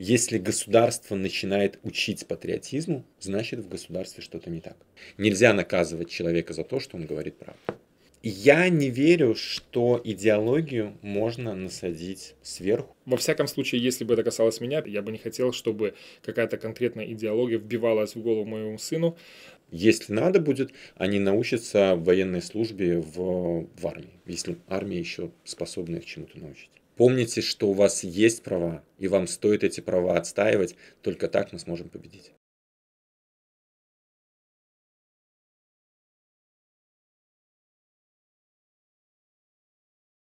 Если государство начинает учить патриотизму, значит в государстве что-то не так. Нельзя наказывать человека за то, что он говорит правду. Я не верю, что идеологию можно насадить сверху. Во всяком случае, если бы это касалось меня, я бы не хотел, чтобы какая-то конкретная идеология вбивалась в голову моему сыну. Если надо будет, они научатся в военной службе в, в армии, если армия еще способна их чему-то научить. Помните, что у вас есть права, и вам стоит эти права отстаивать. Только так мы сможем победить.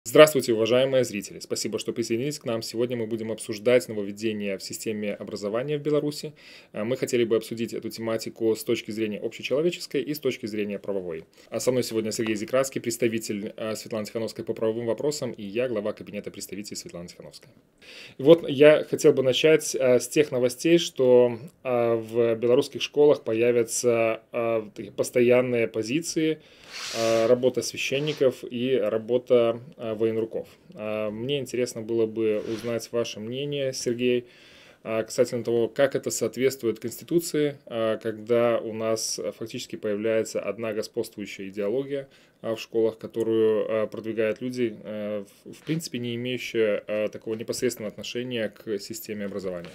Здравствуйте, уважаемые зрители! Спасибо, что присоединились к нам. Сегодня мы будем обсуждать нововведения в системе образования в Беларуси. Э, мы хотели бы обсудить эту тематику с точки зрения общечеловеческой и с точки зрения правовой. А со мной сегодня Сергей Зикрацкий, представитель э, Светланы Тихановской по правовым вопросам, и я, глава кабинета представителей Светланы Тихановской. И вот я хотел бы начать э, с тех новостей, что в белорусских школах появятся постоянные позиции, Э, работа священников и работа э, военруков. Э, мне интересно было бы узнать ваше мнение, Сергей, касательно того, как это соответствует Конституции, когда у нас фактически появляется одна господствующая идеология в школах, которую продвигают люди, в принципе, не имеющие такого непосредственного отношения к системе образования.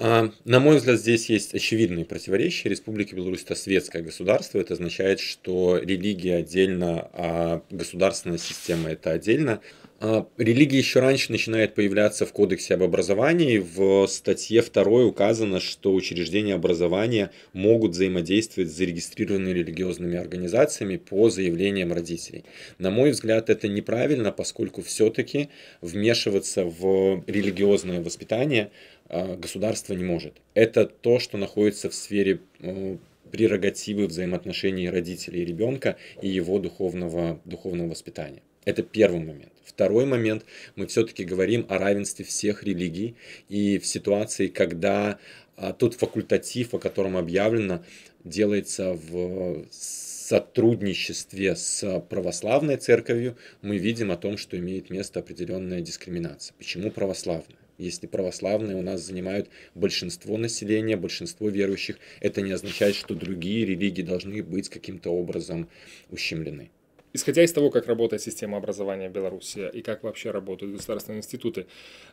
А, на мой взгляд, здесь есть очевидные противоречия. Республика Беларусь – это светское государство. Это означает, что религия отдельно, а государственная система – это отдельно. А религия еще раньше начинает появляться в Кодексе об образовании. В статье 2 указано, что учреждения образования могут взаимодействовать с зарегистрированными религиозными организациями по заявлениям родителей. На мой взгляд, это неправильно, поскольку все-таки вмешиваться в религиозное воспитание – а, государство не может. Это то, что находится в сфере э, прерогативы взаимоотношений родителей и ребенка и его духовного, духовного воспитания. Это первый момент. Второй момент, мы все-таки говорим о равенстве всех религий и в ситуации, когда а, тот факультатив, о котором объявлено, делается в сотрудничестве с православной церковью, мы видим о том, что имеет место определенная дискриминация. Почему православная? если православные у нас занимают большинство населения, большинство верующих, это не означает, что другие религии должны быть каким-то образом ущемлены исходя из того, как работает система образования в Беларуси и как вообще работают государственные институты,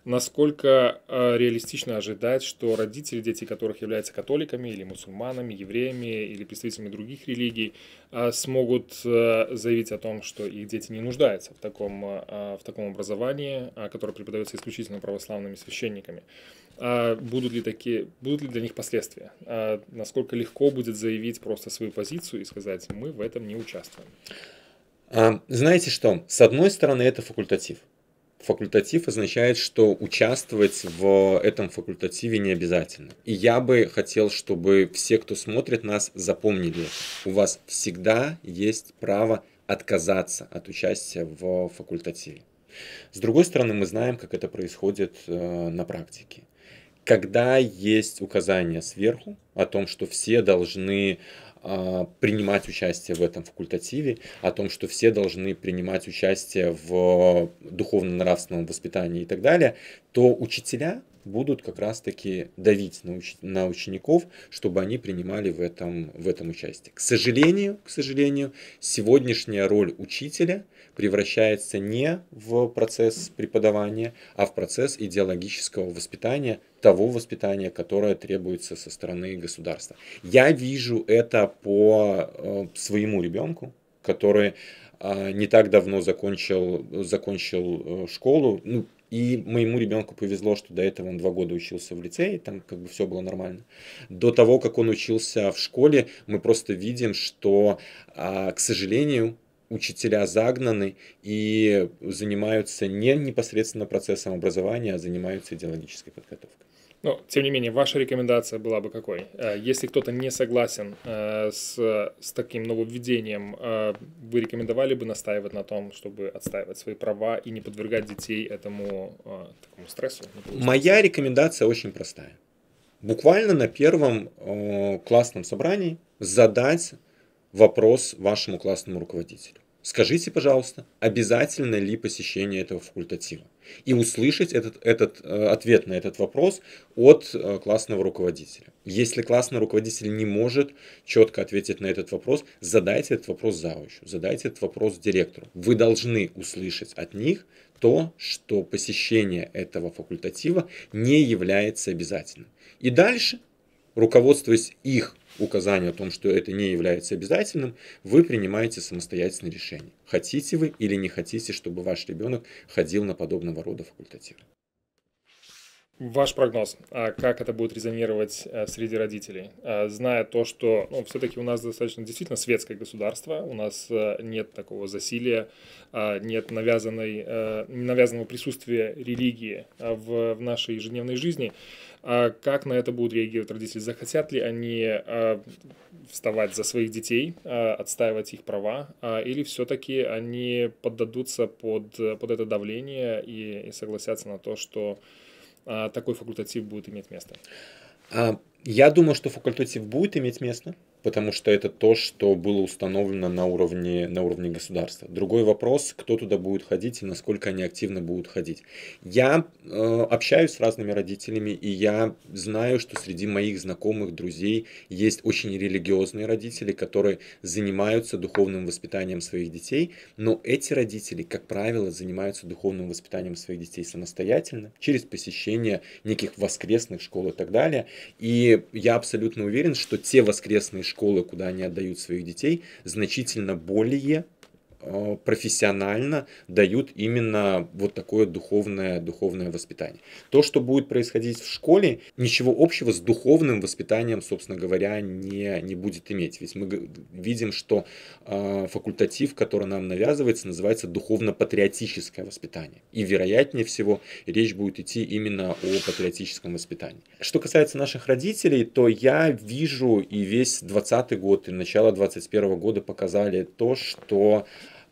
насколько э, реалистично ожидать, что родители, дети которых являются католиками или мусульманами, евреями или представителями других религий, э, смогут э, заявить о том, что их дети не нуждаются в таком, в таком образовании, которое преподается исключительно православными священниками. Будут ли, такие, будут ли для них последствия? Насколько легко будет заявить просто свою позицию и сказать, мы в этом не участвуем? А, знаете что? С одной стороны, это факультатив. Факультатив означает, что участвовать в этом факультативе не обязательно. И я бы хотел, чтобы все, кто смотрит нас, запомнили У вас всегда есть право отказаться от участия в факультативе. С другой стороны, мы знаем, как это происходит э, на практике. Когда есть указание сверху о том, что все должны а, принимать участие в этом факультативе, о том, что все должны принимать участие в духовно-нравственном воспитании и так далее, то учителя будут как раз-таки давить на, уч- на учеников, чтобы они принимали в этом, в этом участие. К сожалению, к сожалению, сегодняшняя роль учителя – превращается не в процесс преподавания, а в процесс идеологического воспитания, того воспитания, которое требуется со стороны государства. Я вижу это по э, своему ребенку, который э, не так давно закончил, закончил э, школу. Ну, и моему ребенку повезло, что до этого он два года учился в лицее, там как бы все было нормально. До того, как он учился в школе, мы просто видим, что, а, к сожалению, учителя загнаны и занимаются не непосредственно процессом образования, а занимаются идеологической подготовкой. Но, тем не менее, ваша рекомендация была бы какой? Э, если кто-то не согласен э, с, с таким нововведением, э, вы рекомендовали бы настаивать на том, чтобы отстаивать свои права и не подвергать детей этому такому стрессу? Ну, Моя рекомендация очень простая. Буквально на первом классном собрании задать вопрос вашему классному руководителю. Скажите, пожалуйста, обязательно ли посещение этого факультатива? И услышать этот, этот э, ответ на этот вопрос от э, классного руководителя. Если классный руководитель не может четко ответить на этот вопрос, задайте этот вопрос завучу, задайте этот вопрос директору. Вы должны услышать от них то, что посещение этого факультатива не является обязательным. И дальше руководствуясь их указанием о том, что это не является обязательным, вы принимаете самостоятельное решение. Хотите вы или не хотите, чтобы ваш ребенок ходил на подобного рода факультативы. Ваш прогноз, а как это будет резонировать а, среди родителей, а, зная то, что ну, все-таки у нас достаточно действительно светское государство, у нас а, нет такого засилия, нет навязанной, навязанного присутствия религии в, в нашей ежедневной жизни. А как на это будут реагировать родители? Захотят ли они а, вставать за своих детей, а, отстаивать их права, а, или все-таки они поддадутся под, под это давление и, и согласятся на то, что такой факультатив будет иметь место? Я думаю, что факультатив будет иметь место потому что это то, что было установлено на уровне, на уровне государства. Другой вопрос, кто туда будет ходить и насколько они активно будут ходить. Я э, общаюсь с разными родителями, и я знаю, что среди моих знакомых, друзей есть очень религиозные родители, которые занимаются духовным воспитанием своих детей, но эти родители, как правило, занимаются духовным воспитанием своих детей самостоятельно, через посещение неких воскресных школ и так далее. И я абсолютно уверен, что те воскресные школы, школы, куда они отдают своих детей, значительно более Э, профессионально дают именно вот такое духовное, духовное воспитание. То, что будет происходить в школе, ничего общего с духовным воспитанием, собственно говоря, не, не будет иметь. Ведь мы видим, что э, факультатив, который нам навязывается, называется духовно-патриотическое воспитание. И, вероятнее всего, речь будет идти именно о патриотическом воспитании. Что касается наших родителей, то я вижу и весь 20 год, и начало 21 года показали то, что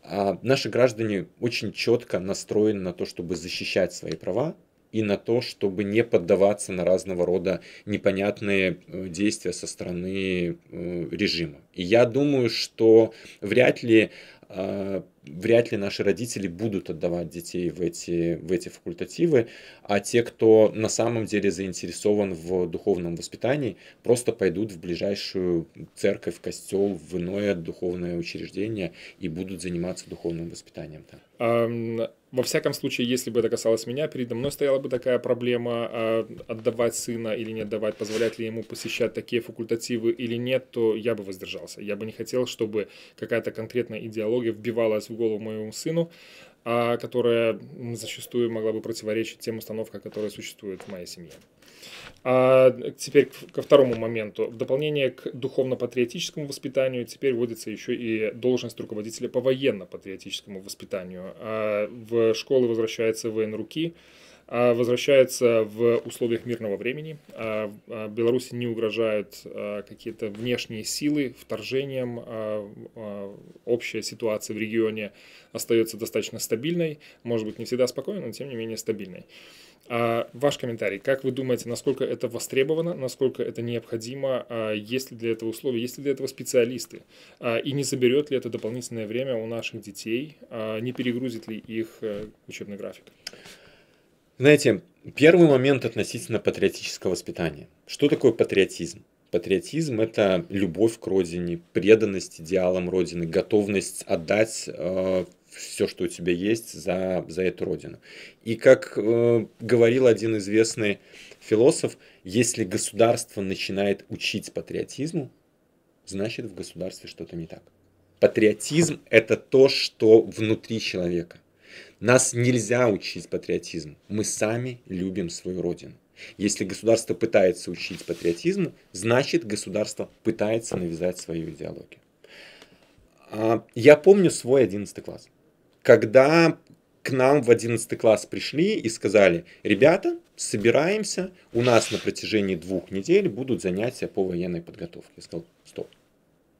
а наши граждане очень четко настроены на то, чтобы защищать свои права и на то, чтобы не поддаваться на разного рода непонятные э, действия со стороны э, режима. И я думаю, что вряд ли а, вряд ли наши родители будут отдавать детей в эти, в эти факультативы, а те, кто на самом деле заинтересован в духовном воспитании, просто пойдут в ближайшую церковь, костел, в иное духовное учреждение и будут заниматься духовным воспитанием там. Во всяком случае, если бы это касалось меня, передо мной стояла бы такая проблема, а, отдавать сына или не отдавать, позволять ли ему посещать такие факультативы или нет, то я бы воздержался. Я бы не хотел, чтобы какая-то конкретная идеология вбивалась в голову моему сыну, а, которая зачастую могла бы противоречить тем установкам, которые существуют в моей семье. А теперь ко второму моменту. В дополнение к духовно-патриотическому воспитанию теперь вводится еще и должность руководителя по военно-патриотическому воспитанию. А в школы возвращаются военруки руки а, возвращается в условиях мирного времени. А, а, Беларуси не угрожают какие-то внешние силы, вторжением. Общая ситуация в регионе остается достаточно стабильной. Может быть, не всегда спокойной, но тем не менее стабильной. ваш комментарий, как вы думаете, насколько это востребовано, насколько это необходимо, есть ли для этого условия, есть ли для этого специалисты, и не заберет ли это дополнительное время у наших детей, не перегрузит ли их э, учебный график? Знаете, первый момент относительно патриотического воспитания. Что такое патриотизм? Патриотизм – это любовь к родине, преданность идеалам родины, готовность отдать э, все, что у тебя есть за, за эту родину. И как э, говорил один известный философ, если государство начинает учить патриотизму, значит в государстве что-то не так. Патриотизм – это то, что внутри человека. Нас нельзя учить патриотизму. Мы сами любим свою родину. Если государство пытается учить патриотизму, значит государство пытается навязать свою идеологию. А, я помню свой 11 класс. Когда к нам в 11 класс пришли и сказали, ребята, собираемся, у нас на протяжении двух недель будут занятия по военной подготовке. Я сказал, стоп,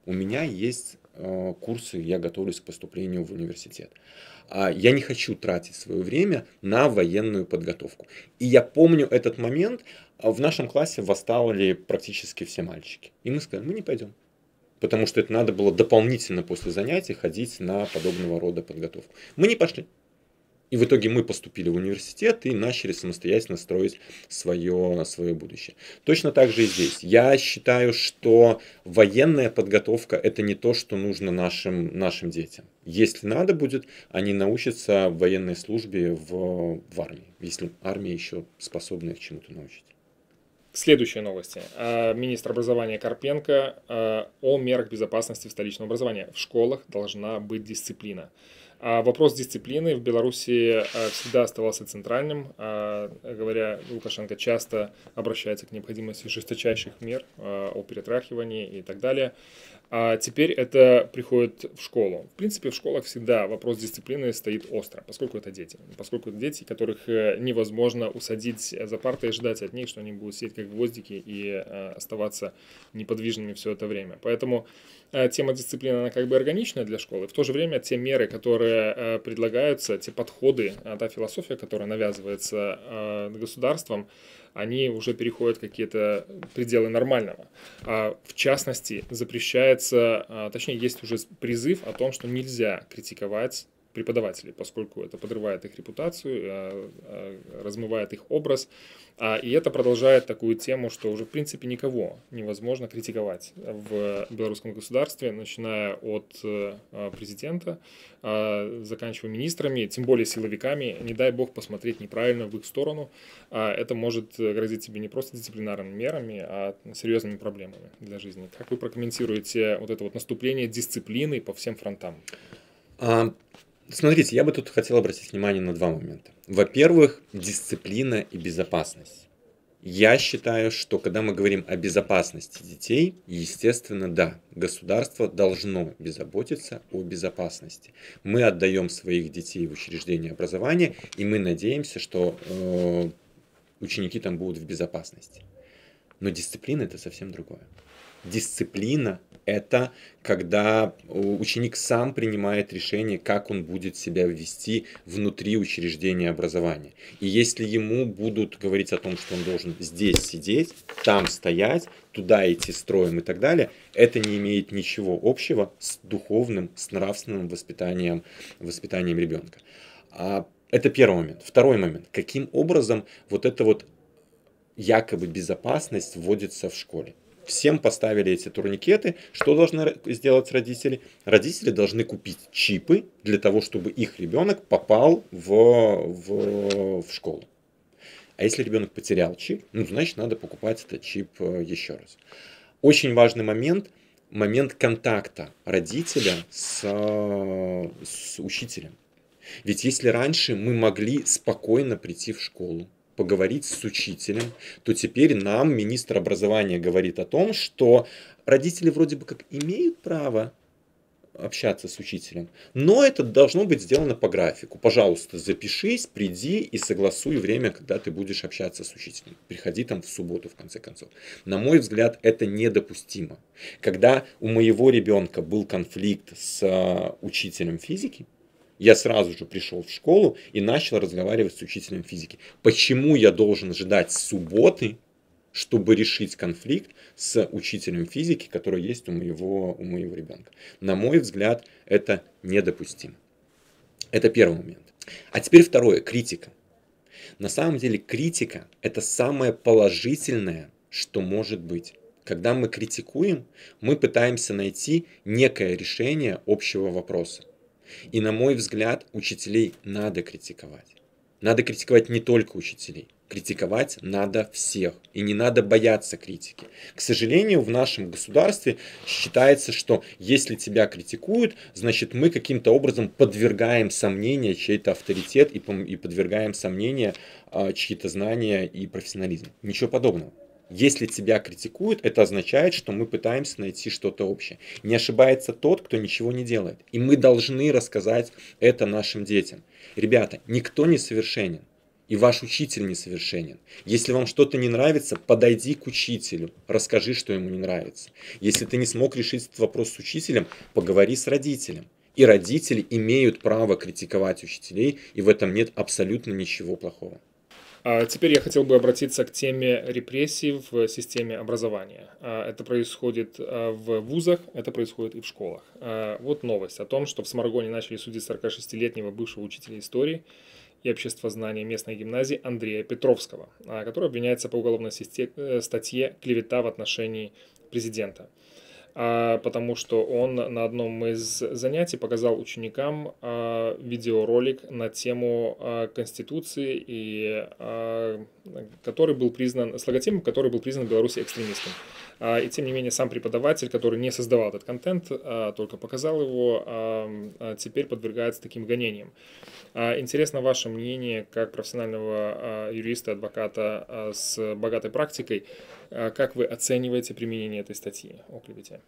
у меня есть Э, курсы, я готовлюсь к поступлению в университет. А я не хочу тратить свое время на военную подготовку. И я помню этот момент, а в нашем классе восстали практически все мальчики. И мы сказали, мы не пойдем. Потому что это надо было дополнительно после занятий ходить на подобного рода подготовку. Мы не пошли. И в итоге мы поступили в университет и начали самостоятельно строить свое, свое будущее. Точно так же и здесь. Я считаю, что военная подготовка это не то, что нужно нашим, нашим детям. Если надо будет, они научатся в военной службе в, в армии, если армия еще способна их чему-то научить. Следующие новости. А, министр образования Карпенко а, о мерах безопасности в столичном образовании. В школах должна быть дисциплина. А вопрос дисциплины в Беларуси э, всегда оставался центральным. А, говоря, Лукашенко часто обращается к необходимости жесточайших мер э, о перетрахивании и так далее а теперь это приходит в школу. В принципе, в школах всегда вопрос дисциплины стоит остро, поскольку это дети. Поскольку это дети, которых э, невозможно усадить за партой и ждать от них, что они будут сидеть как гвоздики и э, оставаться неподвижными все это время. Поэтому э, тема дисциплины, она как бы органичная для школы. В то же время те меры, которые предлагаются, те подходы, та философия, которая навязывается государством, они уже переходят какие-то пределы нормального. А в частности, запрещается, а, точнее, есть уже призыв о том, что нельзя критиковать преподавателей, поскольку это подрывает их репутацию, э, э, размывает их образ. А, и это продолжает такую тему, что уже, в принципе, никого невозможно критиковать в белорусском государстве, начиная от э, президента, заканчивая министрами, тем более силовиками. Не дай бог посмотреть неправильно в их сторону. А, это может грозить тебе не просто дисциплинарными мерами, а серьезными проблемами для жизни. Как вы прокомментируете вот это вот наступление дисциплины по всем фронтам? А, Смотрите, я бы тут хотел обратить внимание на два момента. Во-первых, дисциплина и безопасность. Я считаю, что когда мы говорим о безопасности детей, естественно, да, государство должно беззаботиться о безопасности. Мы отдаем своих детей в учреждение образования, и мы надеемся, что э, ученики там будут в безопасности. Но дисциплина это совсем другое дисциплина – это когда ученик сам принимает решение, как он будет себя вести внутри учреждения образования. И если ему будут говорить о том, что он должен здесь сидеть, там стоять, туда идти строем и так далее, это не имеет ничего общего с духовным, с нравственным воспитанием, воспитанием ребенка. А, это первый момент. Второй момент. Каким образом вот эта вот якобы безопасность вводится в школе? всем поставили эти турникеты. Что должны сделать родители? Родители должны купить чипы для того, чтобы их ребенок попал в, в, в школу. А если ребенок потерял чип, ну, значит, надо покупать этот чип э, еще раз. Очень важный момент – момент контакта родителя с, с учителем. Ведь если раньше мы могли спокойно прийти в школу, поговорить с учителем, то теперь нам министр образования говорит о том, что родители вроде бы как имеют право общаться с учителем, но это должно быть сделано по графику. Пожалуйста, запишись, приди и согласуй время, когда ты будешь общаться с учителем. Приходи там в субботу, в конце концов. На мой взгляд, это недопустимо. Когда у моего ребенка был конфликт с а, учителем физики, я сразу же пришел в школу и начал разговаривать с учителем физики. Почему я должен ждать субботы, чтобы решить конфликт с учителем физики, который есть у моего, у моего ребенка? На мой взгляд, это недопустимо. Это первый момент. А теперь второе, критика. На самом деле критика – это самое положительное, что может быть. Когда мы критикуем, мы пытаемся найти некое решение общего вопроса. И на мой взгляд, учителей надо критиковать. Надо критиковать не только учителей. Критиковать надо всех. И не надо бояться критики. К сожалению, в нашем государстве считается, что если тебя критикуют, значит мы каким-то образом подвергаем сомнения чей-то авторитет и, подвергаем сомнения а, чьи-то знания и профессионализм. Ничего подобного. Если тебя критикуют, это означает, что мы пытаемся найти что-то общее. Не ошибается тот, кто ничего не делает. И мы должны рассказать это нашим детям. Ребята, никто не совершенен. И ваш учитель несовершенен. Если вам что-то не нравится, подойди к учителю, расскажи, что ему не нравится. Если ты не смог решить этот вопрос с учителем, поговори с родителем. И родители имеют право критиковать учителей, и в этом нет абсолютно ничего плохого. А, теперь я хотел бы обратиться к теме репрессий в системе образования. А, это происходит а, в вузах, это происходит и в школах. Вот новость о том, что в Сморгоне начали судить 46-летнего бывшего учителя истории и обществознания местной гимназии Андрея Петровского, который обвиняется по уголовной э, статье «Клевета в отношении президента». А, потому что он на одном из занятий показал ученикам а, видеоролик на тему а, Конституции, и, который был признан, с логотипом, который был признан в Беларуси экстремистом И тем не менее сам преподаватель, который не создавал этот контент, только показал его, теперь подвергается таким гонениям. Интересно ваше мнение как профессионального юриста, адвоката с богатой практикой. А как вы оцениваете применение этой статьи о клевете?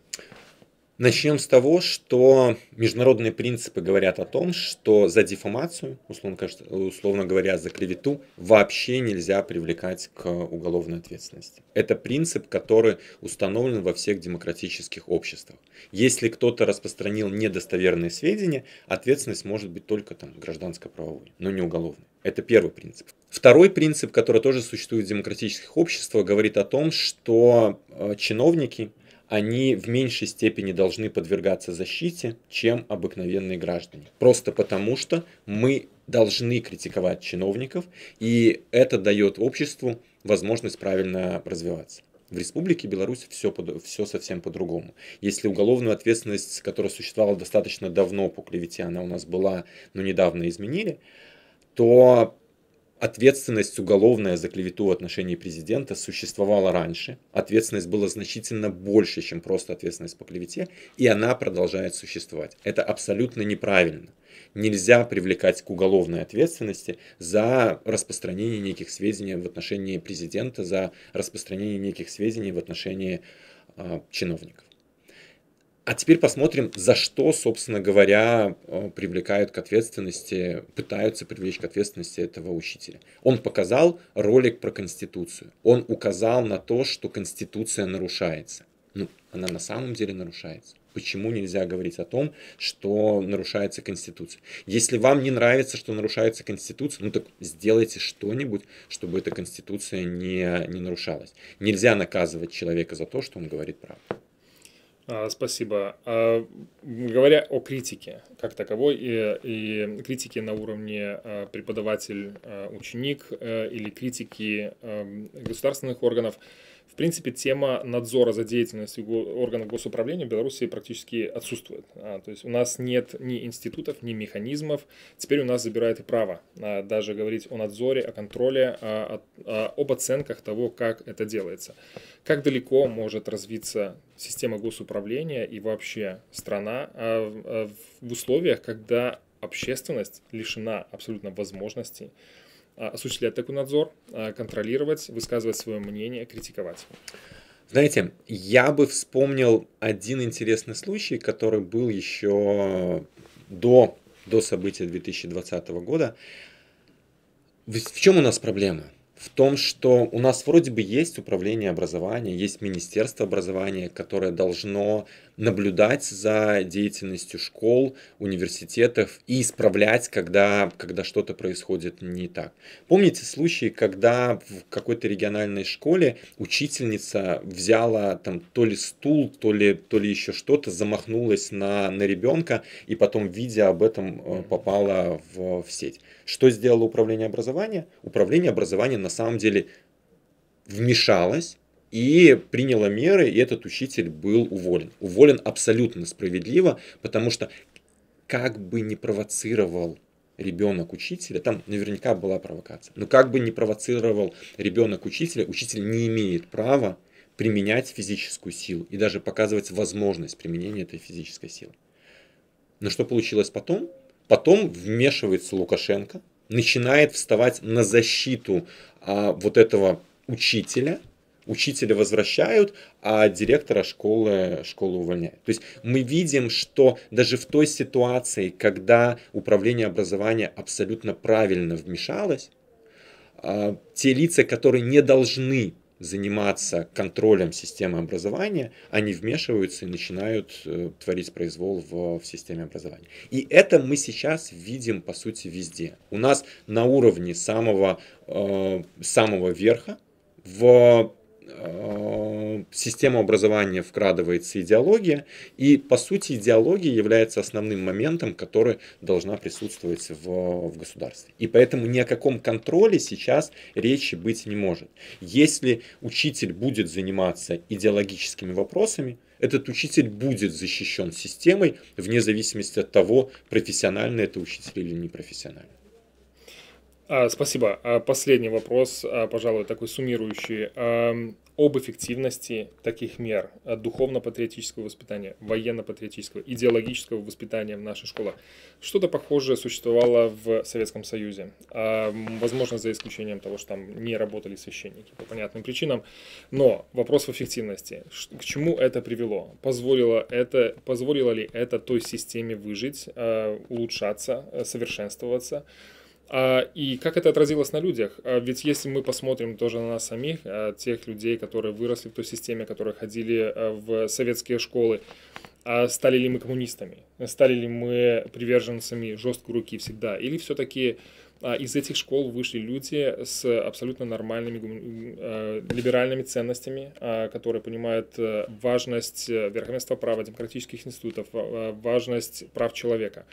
Начнем с того, что международные принципы говорят о том, что за дефамацию, условно, условно говоря, за клевету, вообще нельзя привлекать к уголовной ответственности. Это принцип, который установлен во всех демократических обществах. Если кто-то распространил недостоверные сведения, ответственность может быть только там гражданско-правовой, но не уголовной. Это первый принцип. Второй принцип, который тоже существует в демократических обществах, говорит о том, что э, чиновники, они в меньшей степени должны подвергаться защите, чем обыкновенные граждане. Просто потому, что мы должны критиковать чиновников, и это дает обществу возможность правильно развиваться. В Республике Беларусь все, под, все совсем по-другому. Если уголовную ответственность, которая существовала достаточно давно по клевете, она у нас была, но ну, недавно изменили, то ответственность уголовная за клевету в отношении президента существовала раньше. Ответственность была значительно больше, чем просто ответственность по клевете, и она продолжает существовать. Это абсолютно неправильно. Нельзя привлекать к уголовной ответственности за распространение неких сведений в отношении президента, за распространение неких сведений в отношении э, чиновников. А теперь посмотрим, за что, собственно говоря, э, привлекают к ответственности, пытаются привлечь к ответственности этого учителя. Он показал ролик про Конституцию. Он указал на то, что Конституция нарушается. Ну, она на самом деле нарушается. Почему нельзя говорить о том, что нарушается Конституция? Если вам не нравится, что нарушается Конституция, ну так сделайте что-нибудь, чтобы эта Конституция не, не нарушалась. Нельзя наказывать человека за то, что он говорит правду. А, спасибо. А, говоря о критике как таковой и, и критике на уровне а, преподаватель-ученик э, или критики эм, государственных органов, в принципе, тема надзора за деятельностью органов госуправления в Беларуси практически отсутствует. А, то есть у нас нет ни институтов, ни механизмов. Теперь у нас забирает и право а, даже говорить о надзоре, о контроле, а, об оценках того, как это делается. Как далеко может развиться система госуправления и вообще страна в условиях, когда общественность лишена абсолютно возможностей а, осуществлять такой надзор, а, контролировать, высказывать свое мнение, критиковать. Знаете, я бы вспомнил один интересный случай, который был еще до, до события 2020 года. В чем у нас проблема? В том, что у нас вроде бы есть управление образования, есть Министерство образования, которое должно наблюдать за деятельностью школ, университетов и исправлять, когда, когда что-то происходит не так. Помните случаи, когда в какой-то региональной школе учительница взяла там то ли стул, то ли, то ли еще что-то, замахнулась на, на ребенка и потом, видя об этом, э, попала в, в сеть. Что сделало управление образования? Управление образования на самом деле вмешалось и приняла меры, и этот учитель был уволен. Уволен абсолютно справедливо, потому что как бы не провоцировал ребенок учителя, там наверняка была провокация, но как бы не провоцировал ребенок учителя, учитель не имеет права применять физическую силу и даже показывать возможность применения этой физической силы. Но что получилось потом? Потом вмешивается Лукашенко, начинает вставать на защиту а, вот этого учителя учителя возвращают, а директора школы, школы увольняют. То есть мы видим, что даже в той ситуации, когда управление образования абсолютно правильно вмешалось, а, те лица, которые не должны заниматься контролем системы образования, они вмешиваются и начинают э, творить произвол в, в системе образования. И это мы сейчас видим, по сути, везде. У нас на уровне самого, э, самого верха в Э, система образования вкрадывается идеология, и по сути идеология является основным моментом, который должна присутствовать в, в государстве. И поэтому ни о каком контроле сейчас речи быть не может. Если учитель будет заниматься идеологическими вопросами, этот учитель будет защищен системой вне зависимости от того, профессиональный это учитель или непрофессионально. А, спасибо. А, последний вопрос, а, пожалуй, такой суммирующий. А, об эффективности таких мер а, духовно-патриотического воспитания, военно-патриотического, идеологического воспитания в нашей школе. Что-то похожее существовало в Советском Союзе. А, возможно, за исключением того, что там не работали священники по понятным причинам. Но вопрос в эффективности. К чему это привело? Позволило, это, позволило ли это той системе выжить, а, улучшаться, а, совершенствоваться? А, и как это отразилось на людях? А, ведь если мы посмотрим тоже на нас самих, а, тех людей, которые выросли в той системе, которые ходили в советские школы, стали ли мы коммунистами, стали ли мы приверженцами жесткой руки всегда, или все-таки из этих школ вышли люди с абсолютно нормальными либеральными ценностями, которые понимают э, важность э, верховенства права, демократических институтов, важность прав человека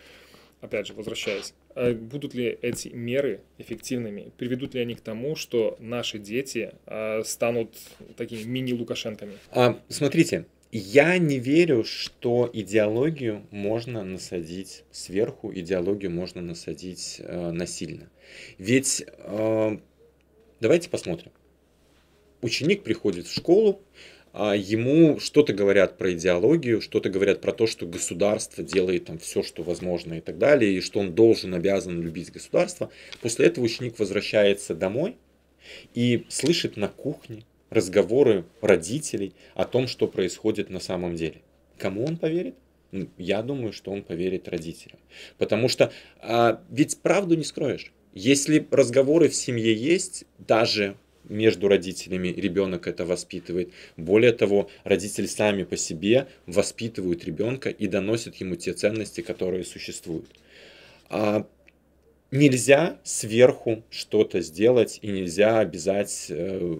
опять же, возвращаясь, э, будут ли эти меры эффективными? Приведут ли они к тому, что наши дети э, станут такими мини-Лукашенками? А, смотрите, я не верю, что идеологию можно насадить сверху, идеологию можно насадить э, насильно. Ведь э, давайте посмотрим. Ученик приходит в школу, а, ему что-то говорят про идеологию, что-то говорят про то, что государство делает там все, что возможно и так далее, и что он должен, обязан любить государство. После этого ученик возвращается домой и слышит на кухне разговоры родителей о том, что происходит на самом деле. Кому он поверит? Ну, я думаю, что он поверит родителям. Потому что а, ведь правду не скроешь. Если разговоры в семье есть, даже между родителями ребенок это воспитывает. Более того, родители сами по себе воспитывают ребенка и доносят ему те ценности, которые существуют. А нельзя сверху что-то сделать и нельзя обязать э,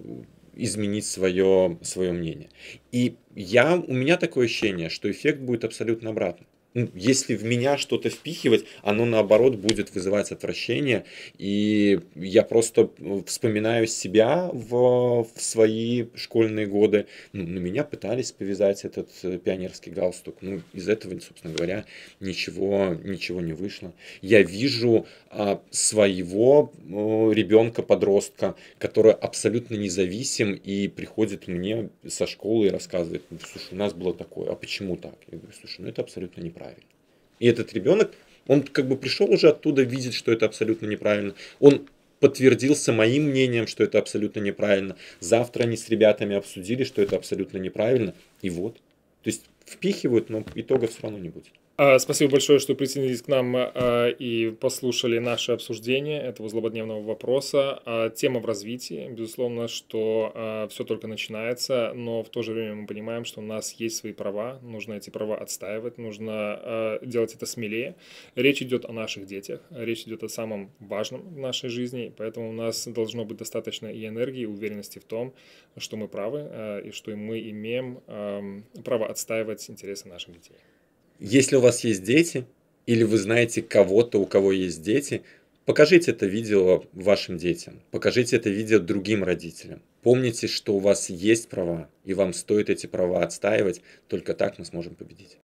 изменить свое, свое мнение. И я, у меня такое ощущение, что эффект будет абсолютно обратный. Ну, если в меня что-то впихивать, оно наоборот будет вызывать отвращение. И я просто вспоминаю себя в, в свои школьные годы. Ну, на меня пытались повязать этот э, пионерский галстук. Ну, из этого, собственно говоря, ничего, ничего не вышло. Я вижу а, своего а, ребенка-подростка, который абсолютно независим и приходит мне со школы и рассказывает, слушай, у нас было такое, а почему так? Я говорю, слушай, ну это абсолютно неправильно неправильно. И этот ребенок, он как бы пришел уже оттуда, видеть, что это абсолютно неправильно. Он подтвердился моим мнением, что это абсолютно неправильно. Завтра они с ребятами обсудили, что это абсолютно неправильно. И вот. То есть впихивают, но итога все равно не будет. А, спасибо большое, что присоединились к нам э, и послушали наше обсуждение этого злободневного вопроса. А, тема в развитии. Безусловно, что э, все только начинается, но в то же время мы понимаем, что у нас есть свои права, нужно эти права отстаивать, нужно э, делать это смелее. Речь идет о наших детях, речь идет о самом важном в нашей жизни, поэтому у нас должно быть достаточно и энергии, и уверенности в том, что мы правы и что мы имеем эм, право отстаивать интересы наших детей. Если у вас есть дети, или вы знаете кого-то, у кого есть дети, покажите это видео вашим детям, покажите это видео другим родителям. Помните, что у вас есть права, и вам стоит эти права отстаивать, только так мы сможем победить.